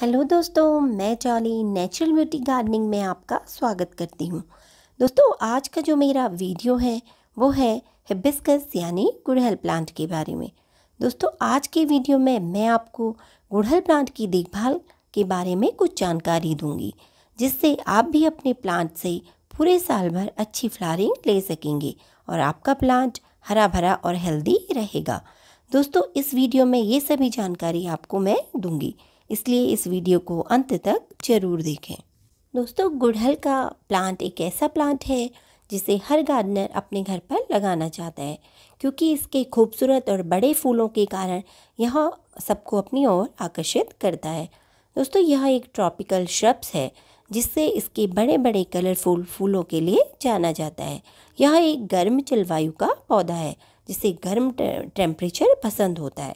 hello दोस्तों मैं चाली नेचुरल ब्यूटी गार्डनिंग में आपका स्वागत करती हूँ दोस्तों आज का जो मेरा वीडियो है वो है हिबिस्कस यानी गुड़हल प्लांट के बारे में दोस्तों आज के वीडियो में मैं आपको गुड़हल प्लांट की देखभाल के बारे में कुछ जानकारी दूंगी जिससे आप भी अपने प्लांट से पूरे साल भर अच्छी फ्लारिंग ले सकेंगे और आपका प्लांट हरा भरा और हेल्दी रहेगा दोस्तों इस वीडियो में ये सभी जानकारी आपको मैं दूंगी इसलिए इस वीडियो को अंत तक जरूर देखें दोस्तों गुड़हल का प्लांट एक ऐसा प्लांट है जिसे हर गार्डनर अपने घर पर लगाना चाहता है क्योंकि इसके खूबसूरत और बड़े फूलों के कारण यह सबको अपनी ओर आकर्षित करता है दोस्तों यह एक ट्रॉपिकल श्रब्स है जिससे इसके बड़े बड़े कलरफुल फूलों के लिए जाना जाता है यह एक गर्म जलवायु का पौधा है जिसे गर्म टेम्परेचर पसंद होता है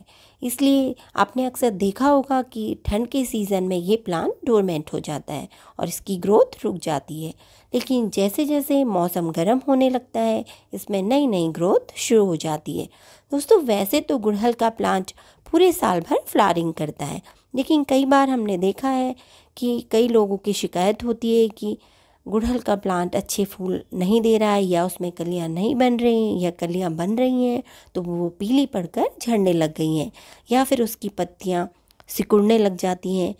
इसलिए आपने अक्सर देखा होगा कि ठंड के सीज़न में ये प्लांट डोरमेंट हो जाता है और इसकी ग्रोथ रुक जाती है लेकिन जैसे जैसे मौसम गर्म होने लगता है इसमें नई नई ग्रोथ शुरू हो जाती है दोस्तों वैसे तो गुड़हल का प्लांट पूरे साल भर फ्लारिंग करता है लेकिन कई बार हमने देखा है कि कई लोगों की शिकायत होती है कि गुड़हल का प्लांट अच्छे फूल नहीं दे रहा है या उसमें कलियां नहीं बन रही हैं या कलियां बन रही हैं तो वो पीली पड़कर झड़ने लग गई हैं या फिर उसकी पत्तियां सिकुड़ने लग जाती हैं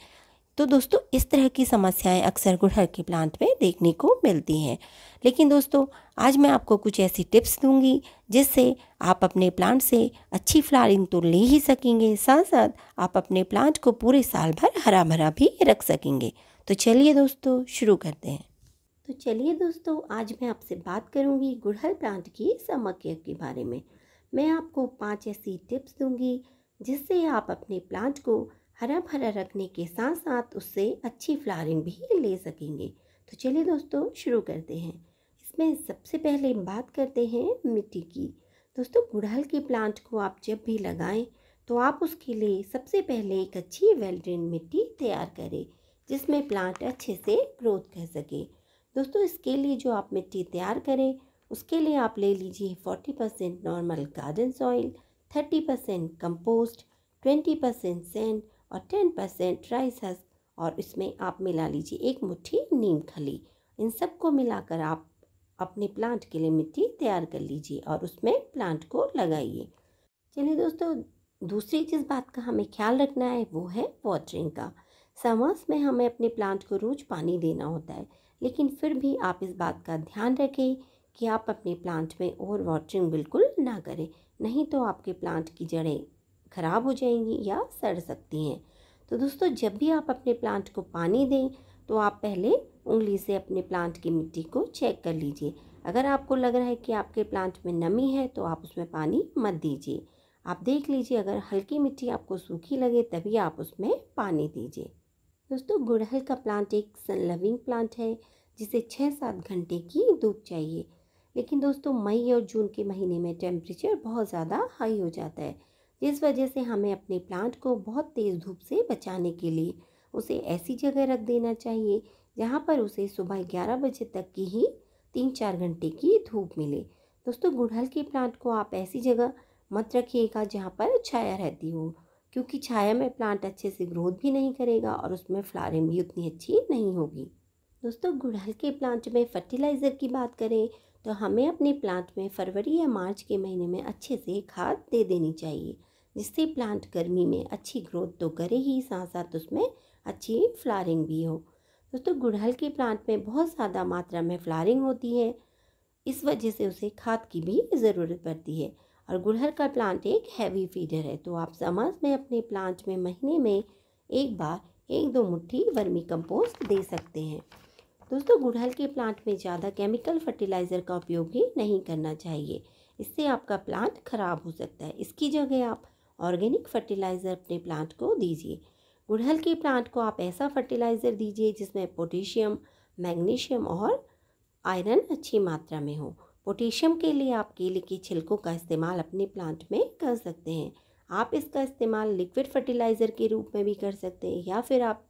तो दोस्तों इस तरह की समस्याएं अक्सर गुड़हल के प्लांट में देखने को मिलती हैं लेकिन दोस्तों आज मैं आपको कुछ ऐसी टिप्स दूंगी जिससे आप अपने प्लांट से अच्छी फ्लारिंग तो ले ही सकेंगे साथ साथ आप अपने प्लांट को पूरे साल भर हरा भरा भी रख सकेंगे तो चलिए दोस्तों शुरू करते हैं तो चलिए दोस्तों आज मैं आपसे बात करूंगी गुड़हल प्लांट की समक्य के बारे में मैं आपको पांच ऐसी टिप्स दूंगी जिससे आप अपने प्लांट को हरा भरा रखने के साथ साथ उससे अच्छी फ्लावरिंग भी ले सकेंगे तो चलिए दोस्तों शुरू करते हैं इसमें सबसे पहले बात करते हैं मिट्टी की दोस्तों गुड़हल के प्लांट को आप जब भी लगाएं तो आप उसके लिए सबसे पहले एक अच्छी वेल मिट्टी तैयार करें जिसमें प्लांट अच्छे से ग्रोथ कर सके दोस्तों इसके लिए जो आप मिट्टी तैयार करें उसके लिए आप ले लीजिए forty percent normal garden soil thirty percent compost twenty percent sand और टेन परसेंट राइस हस्क और इसमें आप मिला लीजिए एक मुट्ठी नीम खली इन सबको मिलाकर आप अपने प्लांट के लिए मिट्टी तैयार कर लीजिए और उसमें प्लांट को लगाइए चलिए दोस्तों दूसरी जिस बात का हमें ख्याल रखना है वो है वाटरिंग का समर्स में हमें अपने प्लांट को रोज़ पानी देना होता है लेकिन फिर भी आप इस बात का ध्यान रखें कि आप अपने प्लांट में ओवर वाटरिंग बिल्कुल ना करें नहीं तो आपके प्लांट की जड़ें खराब हो जाएंगी या सड़ सकती हैं तो दोस्तों जब भी आप अपने प्लांट को पानी दें तो आप पहले उंगली से अपने प्लांट की मिट्टी को चेक कर लीजिए अगर आपको लग रहा है कि आपके प्लांट में नमी है तो आप उसमें पानी मत दीजिए आप देख लीजिए अगर हल्की मिट्टी आपको सूखी लगे तभी आप उसमें पानी दीजिए दोस्तों गुड़हल का प्लांट एक सन लविंग प्लांट है जिसे छः सात घंटे की धूप चाहिए लेकिन दोस्तों मई और जून के महीने में टेम्परेचर बहुत ज़्यादा हाई हो जाता है जिस वजह से हमें अपने प्लांट को बहुत तेज़ धूप से बचाने के लिए उसे ऐसी जगह रख देना चाहिए जहाँ पर उसे सुबह ग्यारह बजे तक की ही तीन चार घंटे की धूप मिले दोस्तों गुड़हल के प्लांट को आप ऐसी जगह मत रखिएगा जहाँ पर छाया रहती हो क्योंकि छाया में प्लांट अच्छे से ग्रोथ भी नहीं करेगा और उसमें फ्लारिंग भी उतनी अच्छी नहीं होगी दोस्तों गुड़हल के प्लांट में फर्टिलाइज़र की बात करें तो हमें अपने प्लांट में फरवरी या मार्च के महीने में अच्छे से खाद दे देनी चाहिए जिससे प्लांट गर्मी में अच्छी ग्रोथ तो करे ही साथ साथ उसमें अच्छी फ्लारिंग भी हो दोस्तों गुड़हल के प्लांट में बहुत ज़्यादा मात्रा में फ्लारिंग होती है इस वजह से उसे खाद की भी ज़रूरत पड़ती है और गुड़हर का प्लांट एक हैवी फीडर है तो आप समझ में अपने प्लांट में महीने में एक बार एक दो मुट्ठी वर्मी कंपोस्ट दे सकते हैं दोस्तों गुड़हल के प्लांट में ज़्यादा केमिकल फर्टिलाइज़र का उपयोग ही नहीं करना चाहिए इससे आपका प्लांट ख़राब हो सकता है इसकी जगह आप ऑर्गेनिक फर्टिलाइज़र अपने प्लांट को दीजिए गुड़हल के प्लांट को आप ऐसा फर्टिलाइज़र दीजिए जिसमें पोटेशियम मैग्नीशियम और आयरन अच्छी मात्रा में हो पोटेशियम के लिए आप केले के छिलकों का इस्तेमाल अपने प्लांट में कर सकते हैं आप इसका इस्तेमाल लिक्विड फर्टिलाइज़र के रूप में भी कर सकते हैं या फिर आप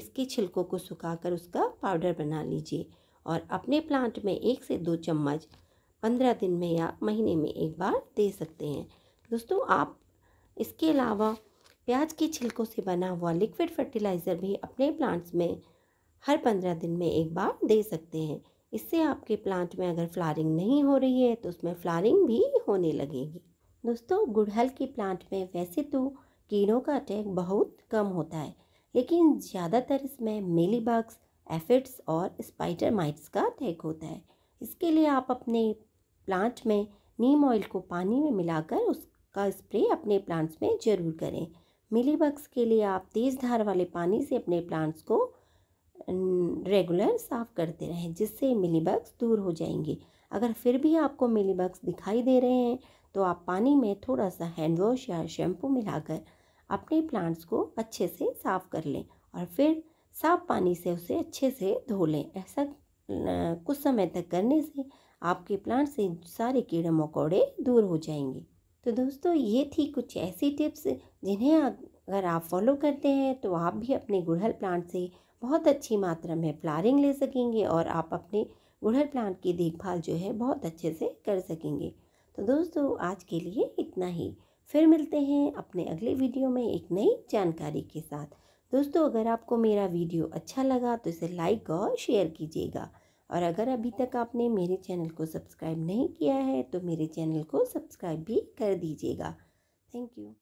इसके छिलकों को सुखाकर उसका पाउडर बना लीजिए और अपने प्लांट में एक से दो चम्मच पंद्रह दिन में या महीने में एक बार दे सकते हैं दोस्तों आप इसके अलावा प्याज के छिलकों से बना हुआ लिक्विड फर्टिलाइज़र भी अपने प्लांट्स में हर पंद्रह दिन में एक बार दे सकते हैं इससे आपके प्लांट में अगर फ्लारिंग नहीं हो रही है तो उसमें फ्लारिंग भी होने लगेगी दोस्तों गुड़हल के प्लांट में वैसे तो कीड़ों का अटैक बहुत कम होता है लेकिन ज़्यादातर इसमें बग्स एफिड्स और स्पाइडर माइट्स का अटैक होता है इसके लिए आप अपने प्लांट में नीम ऑयल को पानी में मिलाकर उसका स्प्रे अपने प्लांट्स में ज़रूर करें मिलीबग्स के लिए आप तेज़ धार वाले पानी से अपने प्लांट्स को रेगुलर साफ़ करते रहें जिससे मिलीबग्स दूर हो जाएंगे अगर फिर भी आपको मिलीबग्स दिखाई दे रहे हैं तो आप पानी में थोड़ा सा हैंड वॉश या शैम्पू मिलाकर अपने प्लांट्स को अच्छे से साफ़ कर लें और फिर साफ पानी से उसे अच्छे से धो लें ऐसा कुछ समय तक करने से आपके प्लांट से सारे कीड़े मकोड़े दूर हो जाएंगे तो दोस्तों ये थी कुछ ऐसी टिप्स जिन्हें अगर आप फॉलो करते हैं तो आप भी अपने गुड़हल प्लांट से बहुत अच्छी मात्रा में फ्लारिंग ले सकेंगे और आप अपने गुड़हल प्लांट की देखभाल जो है बहुत अच्छे से कर सकेंगे तो दोस्तों आज के लिए इतना ही फिर मिलते हैं अपने अगले वीडियो में एक नई जानकारी के साथ दोस्तों अगर आपको मेरा वीडियो अच्छा लगा तो इसे लाइक और शेयर कीजिएगा और अगर अभी तक आपने मेरे चैनल को सब्सक्राइब नहीं किया है तो मेरे चैनल को सब्सक्राइब भी कर दीजिएगा थैंक यू